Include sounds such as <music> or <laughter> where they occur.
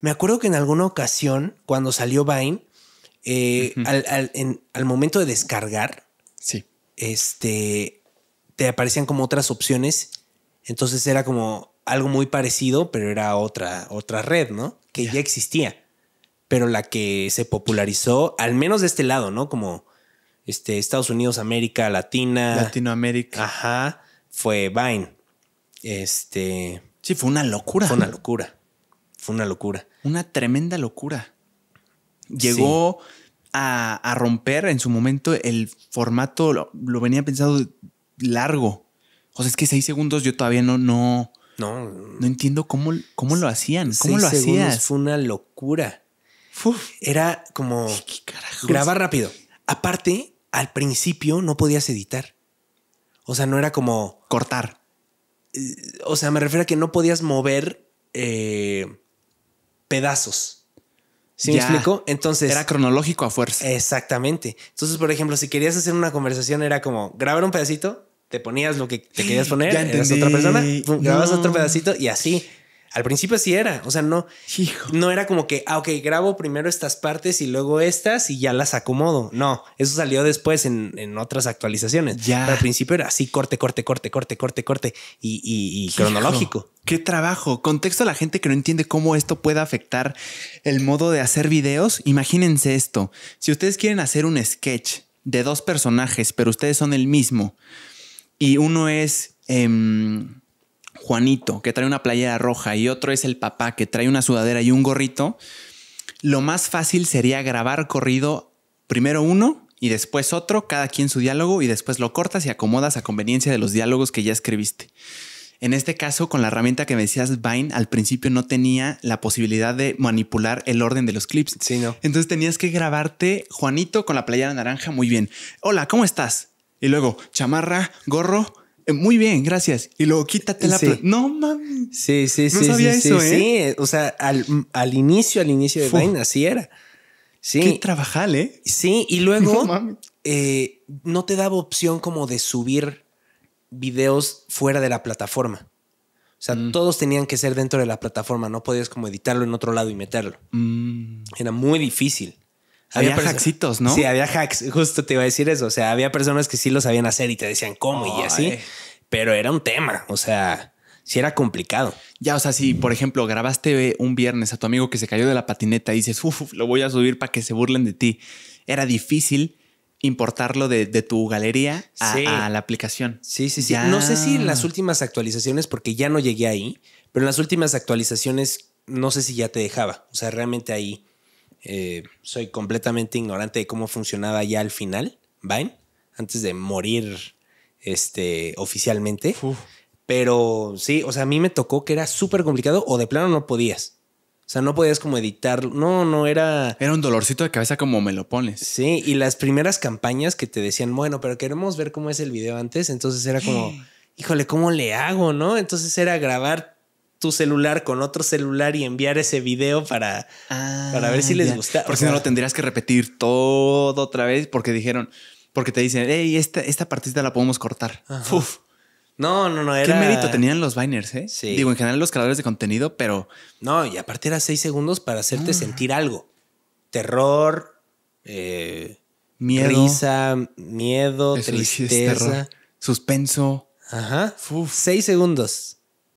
Me acuerdo que en alguna ocasión, cuando salió Vine, eh, al, momento de descargar, este, te aparecían como otras opciones. Entonces era como algo muy parecido, pero era otra, otra red, ¿no? Que ya existía. Pero la que se popularizó, al menos de este lado, ¿no? Como este, Estados Unidos, América Latina. Latinoamérica. Ajá. Fue Vine. Este. Sí, fue una locura. Fue una locura. Fue una locura. Una tremenda locura. Llegó a, romper en su momento el formato, lo, venía pensado largo. O sea, es que seis segundos yo todavía no, no, no, entiendo cómo, cómo lo hacían. ¿Cómo lo Fue una locura. Era como grabar rápido. Aparte, al principio no podías editar. O sea, no era como cortar. Eh, o sea, me refiero a que no podías mover eh, pedazos. ¿Sí me explico? Entonces. Era cronológico a fuerza. Exactamente. Entonces, por ejemplo, si querías hacer una conversación, era como grabar un pedacito, te ponías lo que te querías <gasps> poner, eras otra persona, otro pedacito y así. Al principio sí era, o sea, no, no era como que, ah, ok, grabo primero estas partes y luego estas y ya las acomodo. No, eso salió después en, otras actualizaciones. Ya. al principio era así, corte, corte, corte, corte, corte, corte y, cronológico. Qué trabajo. Contexto a la gente que no entiende cómo esto puede afectar el modo de hacer videos. Imagínense esto. Si ustedes quieren hacer un sketch de dos personajes, pero ustedes son el mismo y uno es... Em, Juanito, que trae una playera roja, y otro es el papá, que trae una sudadera y un gorrito, lo más fácil sería grabar corrido primero uno y después otro, cada quien su diálogo, y después lo cortas y acomodas a conveniencia de los diálogos que ya escribiste. En este caso, con la herramienta que me decías Vine, al principio no tenía la posibilidad de manipular el orden de los clips. Sí, no. Entonces tenías que grabarte Juanito con la playera naranja muy bien. Hola, ¿cómo estás? Y luego, chamarra, gorro, eh, muy bien, gracias. Y luego quítate la... No mames. Sí, sí, sí. sí, sí, ¿eh? sí. O sea, al, inicio, al inicio de vaina. así era. Sí. Qué trabajal, ¿eh? Sí, y luego <laughs> eh, no, te daba opción como de subir videos fuera de la plataforma. O sea, mm. todos tenían que ser dentro de la plataforma, no podías como editarlo en otro lado y meterlo. Mm. Era muy difícil. Había, hacksitos, ¿no? Sí, había hacks. Justo te iba a decir eso. O sea, había personas que sí lo sabían hacer y te decían cómo y así. Pero era un tema. O sea, sí era complicado. Ya, o sea, si por ejemplo grabaste un viernes a tu amigo que se cayó de la patineta y dices, uff, lo voy a subir para que se burlen de ti. Era difícil importarlo de, tu galería a, la aplicación. Sí, sí, sí. No sé si las últimas actualizaciones, porque ya no llegué ahí, pero en las últimas actualizaciones no sé si ya te dejaba. O sea, realmente ahí eh, soy completamente ignorante de cómo funcionaba ya al final, Vine, antes de morir este, oficialmente. Pero sí, o sea, a mí me tocó que era súper complicado o de plano no podías. O sea, no podías como editarlo. No, no era. Era un dolorcito de cabeza como me lo pones. Sí, y las primeras campañas que te decían, bueno, pero queremos ver cómo es el video antes. Entonces era como, <gasps> híjole, ¿cómo le hago? No? Entonces era grabar tu celular con otro celular y enviar ese video para, ah, para ver si les gusta. Porque si no lo tendrías que repetir todo otra vez porque dijeron, porque te dicen, hey, esta, esta partida la podemos cortar. No, no, no. Era... Qué mérito tenían los Biners, ¿eh? Sí. Digo, en general los creadores de contenido, pero. No, y aparte era seis segundos para hacerte ah. sentir algo: terror, eh, miedo. risa, miedo, tristeza. Suspenso. Ajá. Seis segundos.